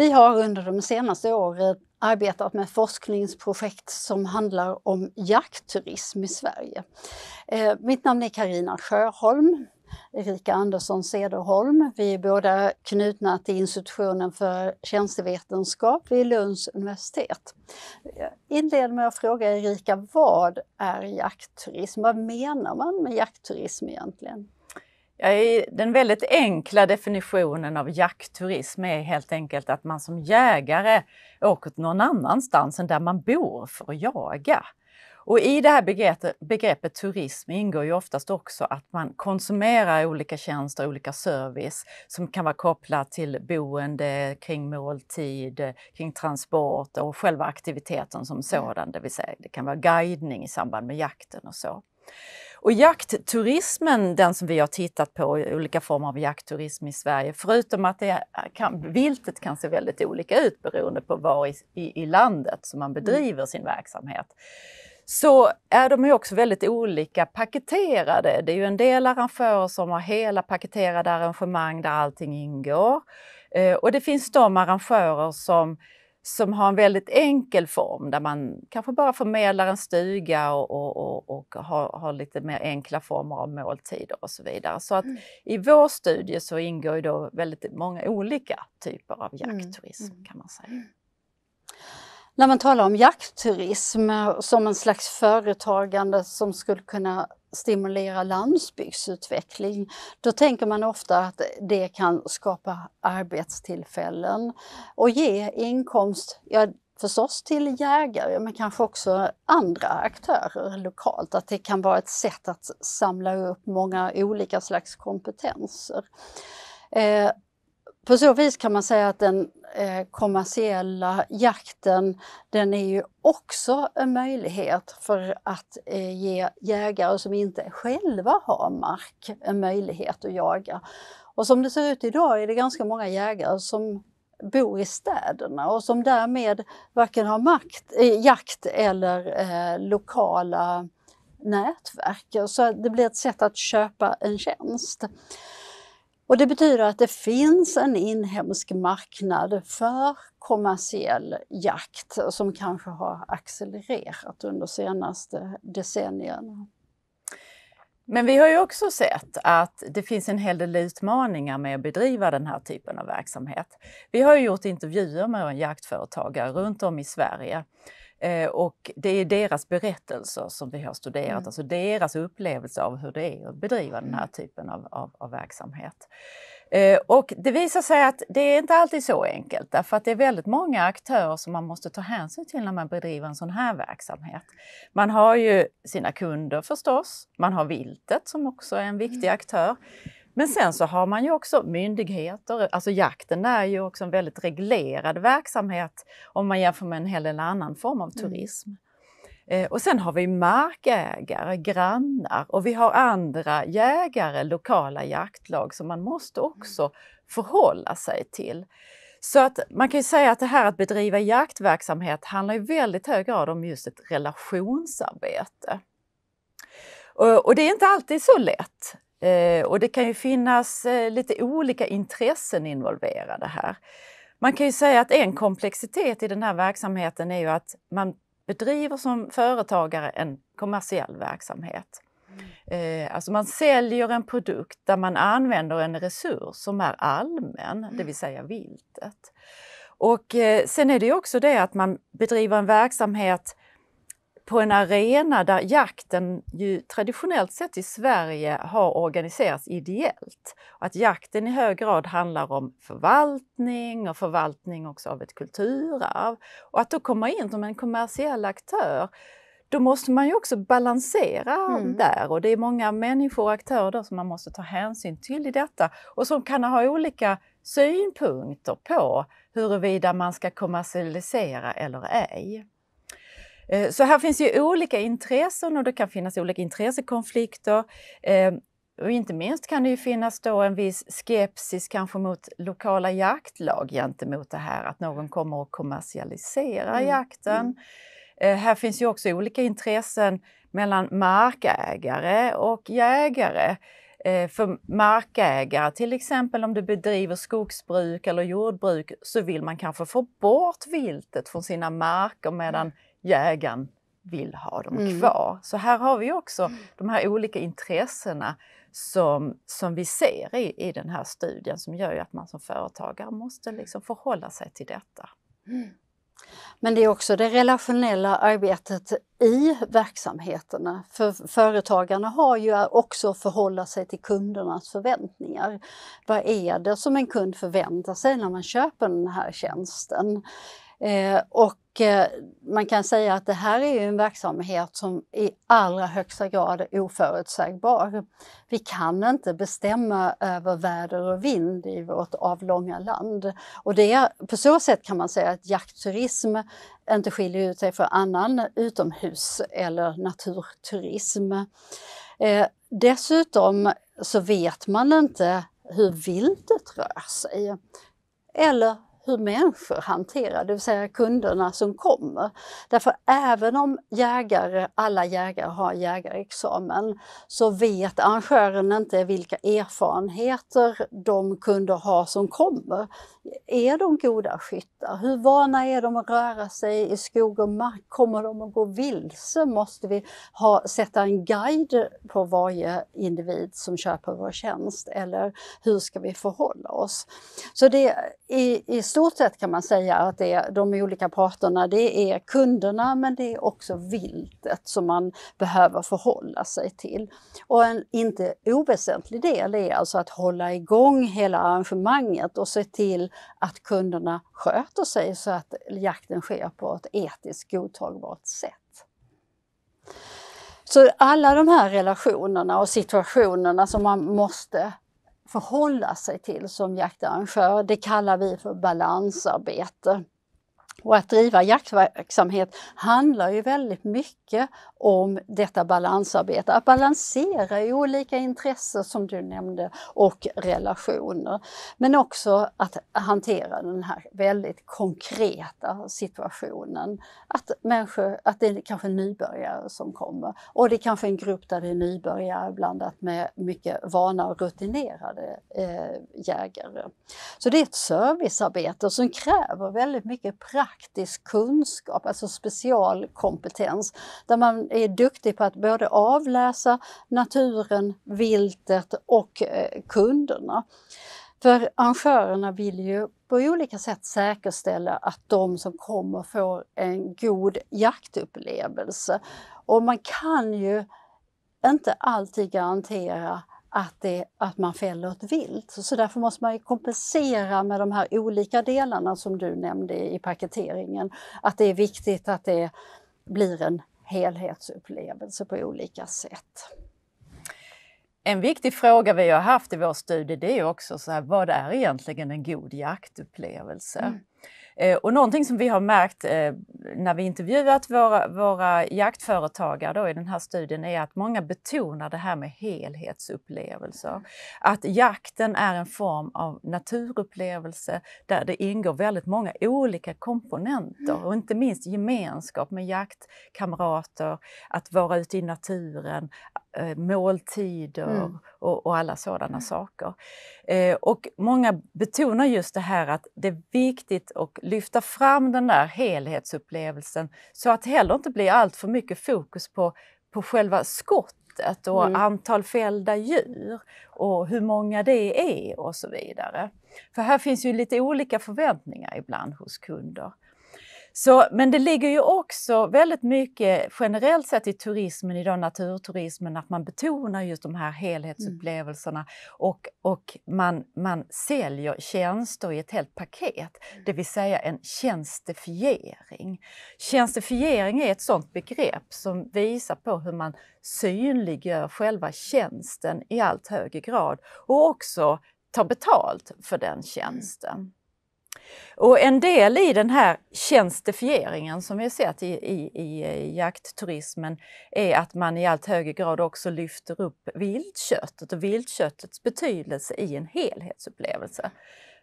Vi har under de senaste åren arbetat med forskningsprojekt som handlar om jaktturism i Sverige. Eh, mitt namn är Karina Sjöholm. Erika Andersson Cederholm. Vi är båda knutna till institutionen för tjänstevetenskap vid Lunds universitet. Jag inleder med att fråga Erika, vad är jaktturism? Vad menar man med jaktturism egentligen? Ja, den väldigt enkla definitionen av jaktturism är helt enkelt att man som jägare åker någon annanstans än där man bor för att jaga. Och i det här begreppet, begreppet, turism ingår ju oftast också att man konsumerar olika tjänster, olika service som kan vara kopplat till boende, kring måltid, kring transport och själva aktiviteten som mm. sådan. Det vill säga, det kan vara guidning i samband med jakten och så. Och jaktturismen, den som vi har tittat på, olika former av jaktturism i Sverige, förutom att det kan, viltet kan se väldigt olika ut beroende på var i, i, i landet som man mm. bedriver sin verksamhet, så är de ju också väldigt olika paketerade. Det är ju en del arrangörer som har hela paketerade arrangemang där allting ingår. Eh, och det finns de arrangörer som som har en väldigt enkel form där man kanske bara förmedlar en stuga och, och, och, och har, har, lite mer enkla former av måltider och så vidare. Så att mm. i vår studie så ingår ju då väldigt många olika typer av mm, jaktturism mm. kan man säga. Mm. När man talar om jaktturism eh, som en slags företagande som skulle kunna stimulera landsbygdsutveckling, då tänker man ofta att det kan skapa arbetstillfällen och ge inkomst, ja, förstås till jägare men kanske också andra aktörer lokalt, att det kan vara ett sätt att samla upp många olika slags kompetenser. Eh, på så vis kan man säga att den Eh, kommersiella jakten, den är ju också en möjlighet för att eh, ge jägare som inte själva har mark en möjlighet att jaga. Och som det ser ut idag är det ganska många jägare som bor i städerna och som därmed varken har makt, eh, jakt eller eh, lokala nätverk. Så det blir ett sätt att köpa en tjänst. Och det betyder att det finns en inhemsk marknad för kommersiell jakt som kanske har accelererat under senaste decennierna. Men vi har ju också sett att det finns en hel del utmaningar med att bedriva den här typen av verksamhet. Vi har ju gjort intervjuer med jaktföretagare runt om i Sverige Eh, och det är deras berättelser som vi har studerat, mm. alltså deras upplevelse av hur det är att bedriva den här mm. typen av, av, av verksamhet. Eh, och det visar sig att det är inte alltid så enkelt därför att det är väldigt många aktörer som man måste ta hänsyn till när man bedriver en sån här verksamhet. Man har ju sina kunder förstås, man har viltet som också är en viktig mm. aktör. Men sen så har man ju också myndigheter, alltså jakten är ju också en väldigt reglerad verksamhet om man jämför med en hel del annan form av mm. turism. Mm. och sen har vi markägare, grannar och vi har andra jägare, lokala jaktlag som man måste mm. också förhålla sig till. Så att man kan ju säga att det här att bedriva jaktverksamhet handlar i väldigt hög grad om just ett relationsarbete. Och det är inte alltid så lätt. Eh, och det kan ju finnas eh, lite olika intressen involverade här. Man kan ju säga att en komplexitet i den här verksamheten är ju att man bedriver som företagare en kommersiell verksamhet. Mm. Eh, alltså man säljer en produkt där man använder en resurs som är allmän, det vill mm. säga viltet. Och eh, sen är det också det att man bedriver en verksamhet på en arena där jakten ju traditionellt sett i Sverige har organiserats ideellt. Att jakten i hög grad handlar om förvaltning och förvaltning också av ett kulturarv. Och att då komma in som en kommersiell aktör då måste man ju också balansera mm. där och det är många människor och aktörer som man måste ta hänsyn till i detta och som kan ha olika synpunkter på huruvida man ska kommersialisera eller ej. Eh, så här finns ju olika intressen och det kan finnas olika intressekonflikter. Eh, och inte minst kan det ju finnas då en viss skepsis kanske mot lokala jaktlag gentemot det här att någon kommer att kommersialisera mm. jakten. Mm. Eh, här finns ju också olika intressen mellan markägare och jägare. För markägare, till exempel om du bedriver skogsbruk eller jordbruk, så vill man kanske få bort viltet från sina marker medan mm jägaren vill ha dem mm. kvar. Så här har vi också mm. de här olika intressena som, som vi ser i, i den här studien som gör att man som företagare måste liksom förhålla sig till detta. Mm. Men det är också det relationella arbetet i verksamheterna. För företagarna har ju också att förhålla sig till kundernas förväntningar. Vad är det som en kund förväntar sig när man köper den här tjänsten? Eh, och eh, man kan säga att det här är en verksamhet som i allra högsta grad är oförutsägbar. Vi kan inte bestämma över väder och vind i vårt avlånga land. Och det, på så sätt kan man säga att jaktturism inte skiljer ut sig från annan utomhus eller naturturism. Eh, dessutom så vet man inte hur viltet rör sig eller hur människor hanterar, det vill säga kunderna som kommer. Därför även om jägare, alla jägare har jägarexamen så vet arrangören inte vilka erfarenheter de kunder har som kommer. Är de goda skyttar? Hur vana är de att röra sig i skog och mark? Kommer de att gå vilse? Måste vi ha, sätta en guide på varje individ som köper vår tjänst? Eller hur ska vi förhålla oss? Så det i, i stort sett kan man säga att det är de olika parterna, det är kunderna men det är också viltet som man behöver förhålla sig till. Och en inte oväsentlig del är alltså att hålla igång hela arrangemanget och se till att kunderna sköter sig så att jakten sker på ett etiskt godtagbart sätt. Så alla de här relationerna och situationerna som man måste förhålla sig till som jaktarrangör. Det kallar vi för balansarbete. Och att driva jaktverksamhet handlar ju väldigt mycket om detta balansarbete, att balansera i olika intressen som du nämnde och relationer. Men också att hantera den här väldigt konkreta situationen. Att, människor, att det är kanske nybörjare som kommer och det är kanske en grupp där det är nybörjare blandat med mycket vana och rutinerade eh, jägare. Så det är ett servicearbete som kräver väldigt mycket praktiskt praktisk kunskap, alltså specialkompetens, där man är duktig på att både avläsa naturen, viltet och eh, kunderna. För arrangörerna vill ju på olika sätt säkerställa att de som kommer får en god jaktupplevelse. Och man kan ju inte alltid garantera att, det, att man fäller ett vilt. Så därför måste man kompensera med de här olika delarna som du nämnde i paketeringen. Att det är viktigt att det blir en helhetsupplevelse på olika sätt. En viktig fråga vi har haft i vår studie det är också så här, vad är egentligen en god jaktupplevelse? Mm. Eh, och någonting som vi har märkt eh, när vi intervjuat våra, våra jaktföretagare då i den här studien är att många betonar det här med helhetsupplevelser. Att jakten är en form av naturupplevelse där det ingår väldigt många olika komponenter och inte minst gemenskap med jaktkamrater, att vara ute i naturen, eh, måltider mm. och, och, alla sådana mm. saker. och många betonar just det här att det är viktigt och lyfta fram den där helhetsupplevelsen så att det heller inte blir allt för mycket fokus på, på själva skottet och mm. antal fällda djur och hur många det är och så vidare. För här finns ju lite olika förväntningar ibland hos kunder. Så, men det ligger ju också väldigt mycket generellt sett i turismen, i naturturismen, att man betonar just de här mm. helhetsupplevelserna och, och man, man säljer tjänster i ett helt paket, det vill säga en tjänstefiering. Tjänstefiering är ett sådant begrepp som visar på hur man synliggör själva tjänsten i allt högre grad och också tar betalt för den mm. tjänsten. Och en del i den här tjänstefieringen som vi har sett i, i, i eh, jaktturismen är att man i allt högre grad också lyfter upp viltköttet och viltköttets betydelse i en helhetsupplevelse.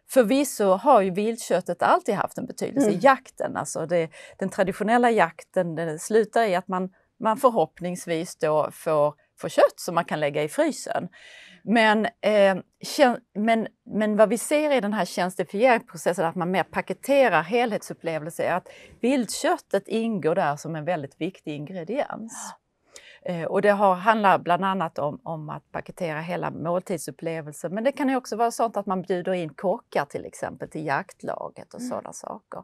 Förvisso har ju viltköttet alltid haft en betydelse mm. i jakten, alltså det, den traditionella jakten den slutar i att man, man förhoppningsvis då får, får kött som man kan lägga i frysen. Men, eh, men, men vad vi ser i den här tjänstifieringsprocessen, att man mer paketerar helhetsupplevelser, är att viltköttet ingår där som en väldigt viktig ingrediens. Eh, och det har, handlar bland annat om, om att paketera hela måltidsupplevelsen, men det kan ju också vara sånt att man bjuder in kockar till exempel till jaktlaget och mm. sådana saker.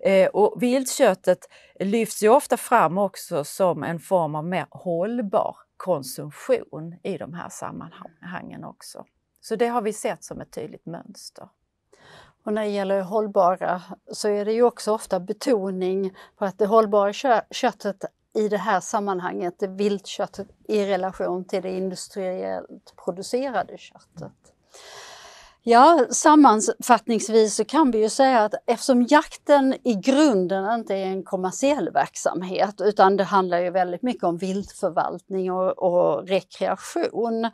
Eh, och viltköttet lyfts ju ofta fram också som en form av mer hållbar konsumtion i de här sammanhangen också. Så det har vi sett som ett tydligt mönster. Och när det gäller hållbara så är det ju också ofta betoning på att det hållbara kö köttet i det här sammanhanget, det viltköttet i relation till det industriellt producerade köttet. Ja, sammanfattningsvis så kan vi ju säga att eftersom jakten i grunden inte är en kommersiell verksamhet utan det handlar ju väldigt mycket om viltförvaltning och, och rekreation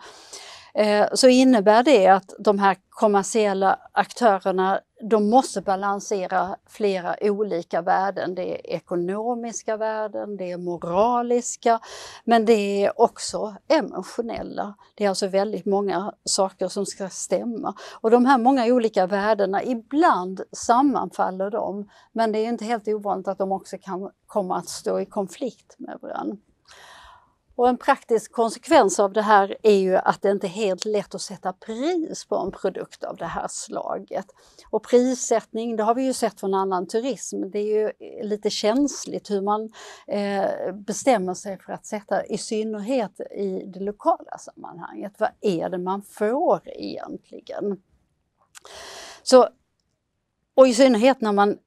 eh, så innebär det att de här kommersiella aktörerna de måste balansera flera olika värden. Det är ekonomiska värden, det är moraliska, men det är också emotionella. Det är alltså väldigt många saker som ska stämma. Och de här många olika värdena, ibland sammanfaller de, men det är inte helt ovanligt att de också kan komma att stå i konflikt med varandra. Och en praktisk konsekvens av det här är ju att det inte är helt lätt att sätta pris på en produkt av det här slaget. Och prissättning, det har vi ju sett från annan turism, det är ju lite känsligt hur man eh, bestämmer sig för att sätta, i synnerhet i det lokala sammanhanget. Vad är det man får egentligen? Så, och i synnerhet när man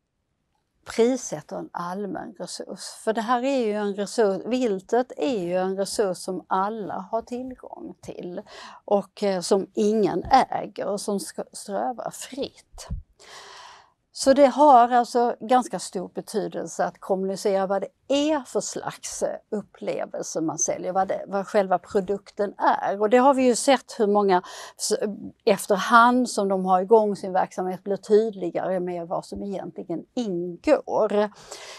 prissätter en allmän resurs. För det här är ju en resurs, viltet är ju en resurs som alla har tillgång till och eh, som ingen äger och som strövar fritt. Så det har alltså ganska stor betydelse att kommunicera vad det är för slags eh, upplevelse man säljer, vad, det, vad själva produkten är. Och det har vi ju sett hur många eh, efterhand som de har igång sin verksamhet blir tydligare med vad som egentligen ingår.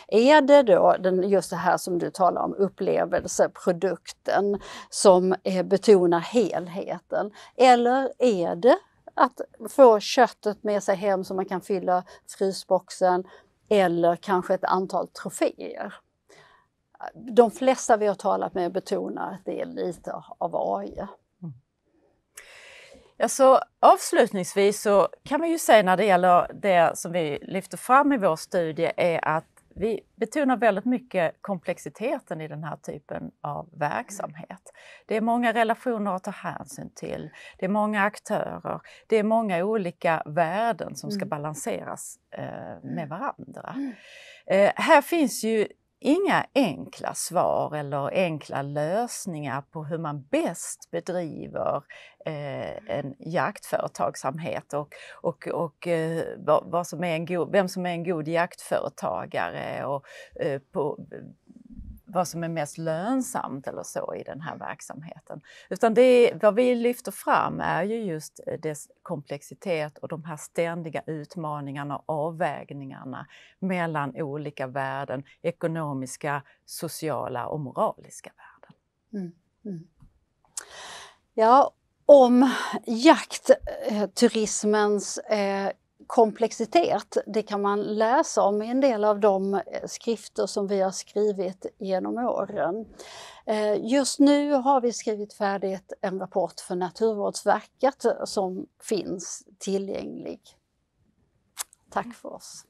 Är det då den, just det här som du talar om, upplevelseprodukten som eh, betonar helheten? Eller är det att få köttet med sig hem så man kan fylla frysboxen eller kanske ett antal troféer. De flesta vi har talat med betonar att det är lite av varje. Mm. Alltså, avslutningsvis så kan man ju säga när det gäller det som vi lyfter fram i vår studie är att vi betonar väldigt mycket komplexiteten i den här typen av verksamhet. Det är många relationer att ta hänsyn till. Det är många aktörer. Det är många olika värden som ska mm. balanseras eh, med varandra. Mm. Eh, här finns ju inga enkla svar eller enkla lösningar på hur man bäst bedriver eh, mm. en jaktföretagsamhet och, och, och eh, vad, som är en god, vem som är en god jaktföretagare och eh, på, vad som är mest lönsamt eller så i den här verksamheten. Utan det, vad vi lyfter fram är ju just eh, dess komplexitet och de här ständiga utmaningarna och avvägningarna mellan olika värden, ekonomiska, sociala och moraliska värden. Mm, mm. Ja, om jaktturismens eh, komplexitet, det kan man läsa om i en del av de eh, skrifter som vi har skrivit genom åren. Eh, just nu har vi skrivit färdigt en rapport för Naturvårdsverket eh, som finns tillgänglig. Tack för oss.